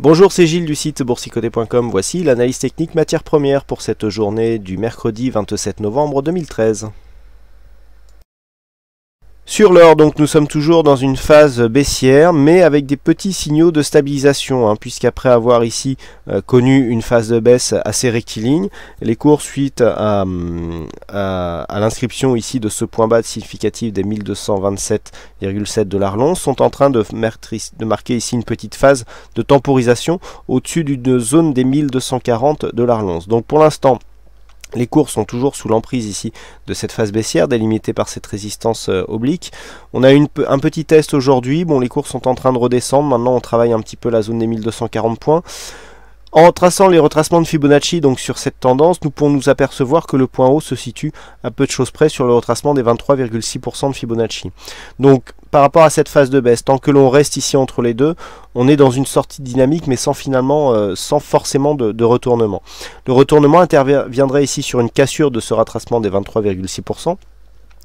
Bonjour, c'est Gilles du site boursicoté.com. Voici l'analyse technique matière première pour cette journée du mercredi 27 novembre 2013. Sur l'or, donc nous sommes toujours dans une phase baissière, mais avec des petits signaux de stabilisation, hein, puisqu'après avoir ici euh, connu une phase de baisse assez rectiligne, les cours suite à, hum, l'inscription ici de ce point bas significatif des 1227,7 de longs sont en train de, de, marquer ici une petite phase de temporisation au-dessus d'une zone des 1240 de longs. Donc pour l'instant, les cours sont toujours sous l'emprise ici de cette phase baissière délimitée par cette résistance euh, oblique. On a eu un petit test aujourd'hui. Bon, les cours sont en train de redescendre. Maintenant, on travaille un petit peu la zone des 1240 points. En traçant les retracements de Fibonacci donc sur cette tendance, nous pouvons nous apercevoir que le point haut se situe à peu de choses près sur le retracement des 23,6% de Fibonacci. Donc par rapport à cette phase de baisse, tant que l'on reste ici entre les deux, on est dans une sortie dynamique mais sans finalement, euh, sans forcément de, de, retournement. Le retournement interviendrait ici sur une cassure de ce retracement des 23,6%.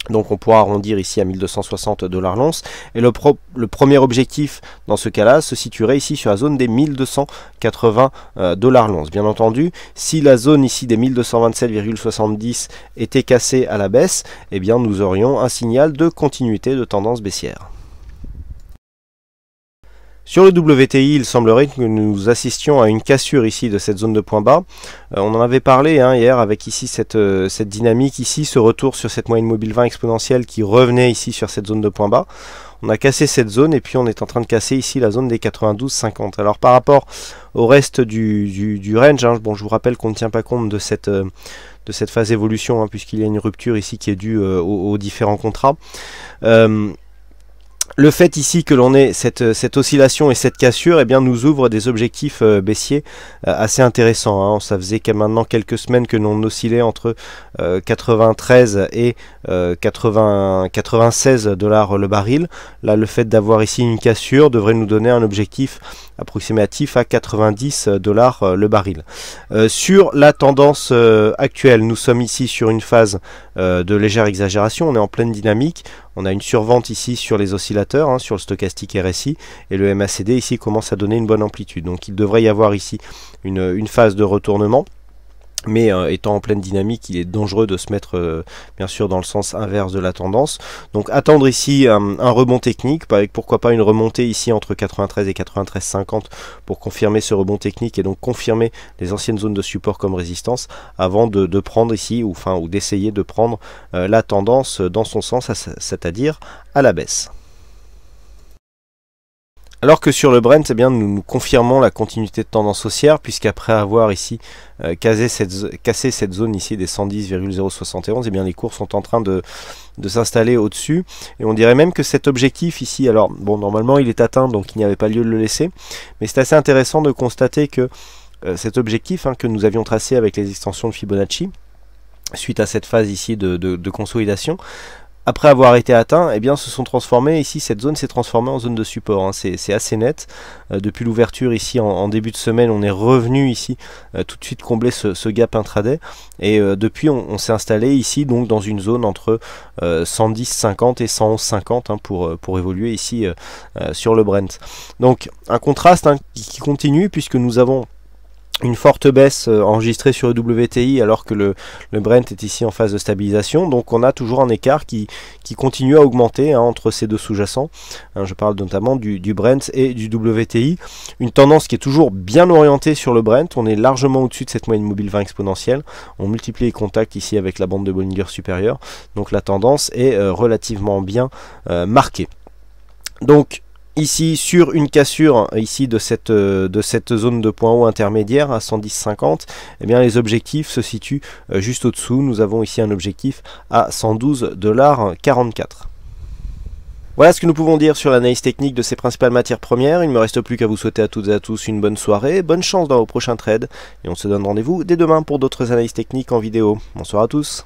Donc on pourra arrondir ici à 1260 dollars l'once. Et le, le, premier objectif dans ce cas-là se situerait ici sur la zone des 1280 euh, dollars l'once. Bien entendu, si la zone ici des 1227,70 était cassée à la baisse, eh bien nous aurions un signal de continuité de tendance baissière. Sur le WTI, il semblerait que nous assistions à une cassure ici de cette zone de point bas. Euh, on en avait parlé hein, hier avec ici cette, euh, cette, dynamique, ici ce retour sur cette moyenne mobile 20 exponentielle qui revenait ici sur cette zone de point bas. On a cassé cette zone et puis on est en train de casser ici la zone des 92,50. Alors par rapport au reste du, range, hein, bon, je vous rappelle qu'on ne tient pas compte de cette... Euh, de cette phase évolution, hein, puisqu'il y a une rupture ici qui est due aux, différents contrats le fait ici que l'on ait euh, cette, oscillation et cette cassure eh bien, nous ouvre des objectifs euh, baissiers euh, assez intéressants. Hein. Ça faisait qu'à maintenant quelques semaines que l'on oscillait entre 93 et 96 dollars le baril. Là, le fait d'avoir ici une cassure devrait nous donner un objectif approximatif à 90 dollars le baril. sur la tendance actuelle, nous sommes ici sur une phase de légère exagération. On est en pleine dynamique. On a une survente ici sur les oscillateurs, hein, sur le stochastique RSI, et le MACD ici commence à donner une bonne amplitude. Donc il devrait y avoir ici une, une phase de retournement mais euh, étant en pleine dynamique, il est dangereux de se mettre euh, bien sûr dans le sens inverse de la tendance. Donc attendre ici euh, un, rebond technique, avec pourquoi pas une remontée ici entre 93 et 93,50 pour confirmer ce rebond technique et donc confirmer les anciennes zones de support comme résistance avant de, prendre ici ou enfin ou d'essayer de prendre la tendance dans son sens, c'est-à-dire à la baisse. Alors que sur le Brent, c'est eh bien, nous, nous, confirmons la continuité de tendance haussière, puisqu'après avoir ici euh, cassé, cette, cette, zone ici des 110,071, eh bien, les cours sont en train de, de s'installer au-dessus. Et on dirait même que cet objectif ici, alors bon, normalement il est atteint, donc il n'y avait pas lieu de le laisser, mais c'est assez intéressant de constater que euh, cet objectif hein, que nous avions tracé avec les extensions de Fibonacci, suite à cette phase ici de, de, de consolidation, après avoir été atteint, eh bien, se sont transformés. Ici, cette zone s'est transformée en zone de support. Hein. C'est assez net. Euh, depuis l'ouverture ici en, début de semaine, on est revenu ici euh, tout de suite combler ce, gap intraday. Et euh, depuis, on, s'est installé ici donc dans une zone entre 110,50 et 111,50 hein, pour, pour évoluer ici sur le Brent. Donc un contraste hein, qui continue puisque nous avons une forte baisse euh, enregistrée sur le WTI alors que le, le, Brent est ici en phase de stabilisation. Donc on a toujours un écart qui, qui continue à augmenter hein, entre ces deux sous-jacents. Hein, je parle notamment du, du, Brent et du WTI. Une tendance qui est toujours bien orientée sur le Brent. On est largement au-dessus de cette moyenne mobile 20 exponentielle. On multiplie les contacts ici avec la bande de Bollinger supérieure. Donc la tendance est euh, relativement bien euh, marquée. Donc ici sur une cassure hein, ici de cette, euh, de cette zone de point haut intermédiaire à 110,50 eh bien les objectifs se situent euh, juste au-dessous. Nous avons ici un objectif à 112,44$. Voilà ce que nous pouvons dire sur l'analyse technique de ces principales matières premières. Il ne me reste plus qu'à vous souhaiter à toutes et à tous une bonne soirée, bonne chance dans vos prochains trades, et on se donne rendez-vous dès demain pour d'autres analyses techniques en vidéo. Bonsoir à tous